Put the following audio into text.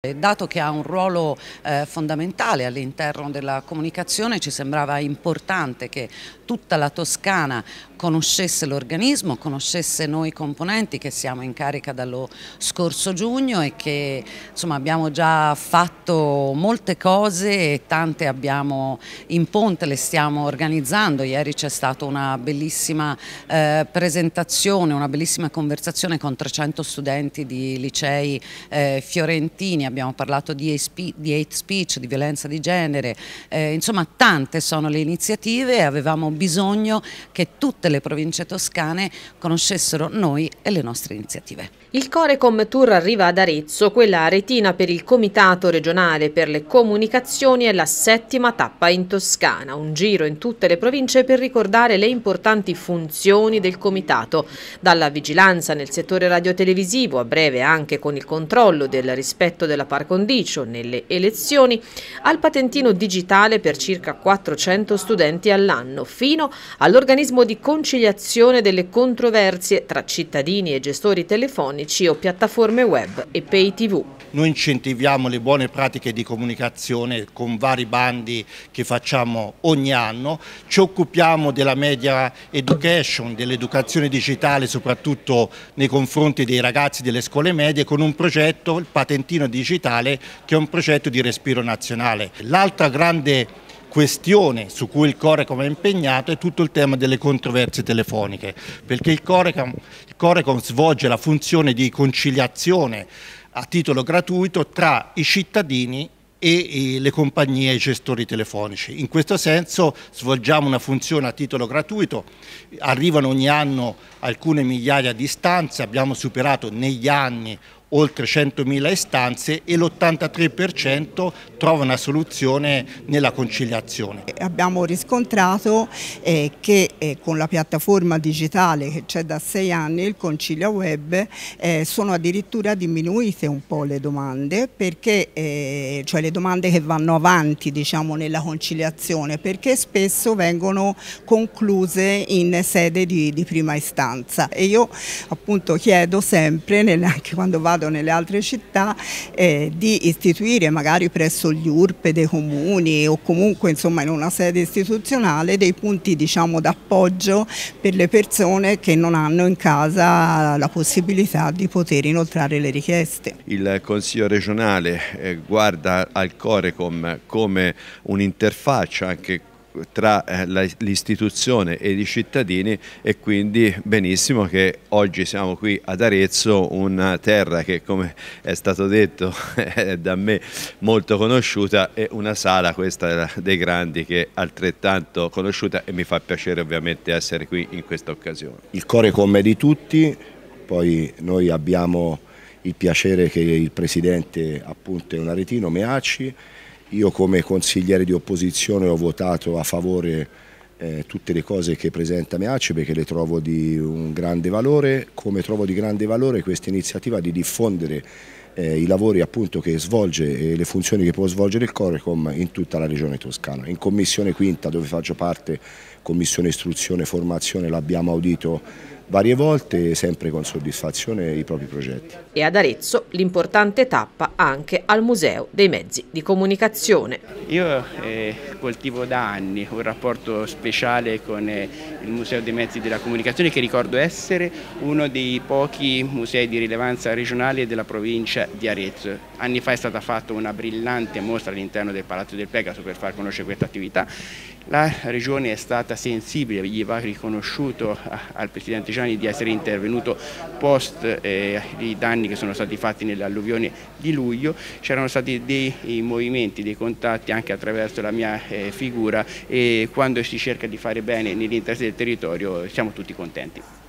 Eh, dato che ha un ruolo eh, fondamentale all'interno della comunicazione ci sembrava importante che tutta la Toscana conoscesse l'organismo, conoscesse noi componenti che siamo in carica dallo scorso giugno e che insomma, abbiamo già fatto molte cose e tante abbiamo in ponte, le stiamo organizzando. Ieri c'è stata una bellissima eh, presentazione, una bellissima conversazione con 300 studenti di licei eh, fiorentini abbiamo parlato di hate speech, di violenza di genere, eh, insomma tante sono le iniziative e avevamo bisogno che tutte le province toscane conoscessero noi e le nostre iniziative. Il Corecom Tour arriva ad Arezzo, quella retina per il Comitato regionale per le comunicazioni è la settima tappa in Toscana, un giro in tutte le province per ricordare le importanti funzioni del Comitato, dalla vigilanza nel settore radiotelevisivo, a breve anche con il controllo del rispetto della della par condicio nelle elezioni al patentino digitale per circa 400 studenti all'anno, fino all'organismo di conciliazione delle controversie tra cittadini e gestori telefonici o piattaforme web e pay tv. Noi incentiviamo le buone pratiche di comunicazione con vari bandi che facciamo ogni anno, ci occupiamo della media education, dell'educazione digitale soprattutto nei confronti dei ragazzi delle scuole medie con un progetto, il patentino digitale digitale che è un progetto di respiro nazionale. L'altra grande questione su cui il Corecom è impegnato è tutto il tema delle controversie telefoniche, perché il Corecom, il Corecom svolge la funzione di conciliazione a titolo gratuito tra i cittadini e le compagnie e i gestori telefonici. In questo senso svolgiamo una funzione a titolo gratuito, arrivano ogni anno alcune migliaia di stanze, abbiamo superato negli anni oltre 100.000 istanze e l'83% trova una soluzione nella conciliazione. Abbiamo riscontrato eh, che eh, con la piattaforma digitale che c'è da sei anni, il Concilia Web, eh, sono addirittura diminuite un po' le domande, perché, eh, cioè le domande che vanno avanti diciamo, nella conciliazione, perché spesso vengono concluse in sede di, di prima istanza. E io appunto chiedo sempre, anche quando vado Stato, nelle altre città, eh, di istituire magari presso gli URP dei comuni o comunque insomma in una sede istituzionale dei punti diciamo d'appoggio per le persone che non hanno in casa la possibilità di poter inoltrare le richieste. Il Consiglio regionale eh, guarda al Corecom come un'interfaccia anche tra eh, l'istituzione e i cittadini e quindi benissimo che oggi siamo qui ad Arezzo, una terra che come è stato detto è da me molto conosciuta e una sala questa dei grandi che è altrettanto conosciuta e mi fa piacere ovviamente essere qui in questa occasione. Il cuore con me di tutti, poi noi abbiamo il piacere che il presidente appunto è un aretino, Meacci, io come consigliere di opposizione ho votato a favore eh, tutte le cose che presenta Meace perché le trovo di un grande valore, come trovo di grande valore questa iniziativa di diffondere eh, i lavori appunto che svolge e le funzioni che può svolgere il Corecom in tutta la regione toscana. In commissione quinta dove faccio parte, commissione istruzione e formazione, l'abbiamo audito varie volte sempre con soddisfazione i propri progetti. E ad Arezzo l'importante tappa anche al Museo dei Mezzi di Comunicazione. Io eh, coltivo da anni un rapporto speciale con eh, il Museo dei Mezzi della Comunicazione che ricordo essere uno dei pochi musei di rilevanza regionale della provincia di Arezzo. Anni fa è stata fatta una brillante mostra all'interno del Palazzo del Pegaso per far conoscere questa attività. La Regione è stata sensibile, gli va riconosciuto al Presidente Gianni di essere intervenuto post eh, i danni che sono stati fatti nell'alluvione di luglio. C'erano stati dei movimenti, dei contatti anche attraverso la mia eh, figura e quando si cerca di fare bene nell'interesse del territorio siamo tutti contenti.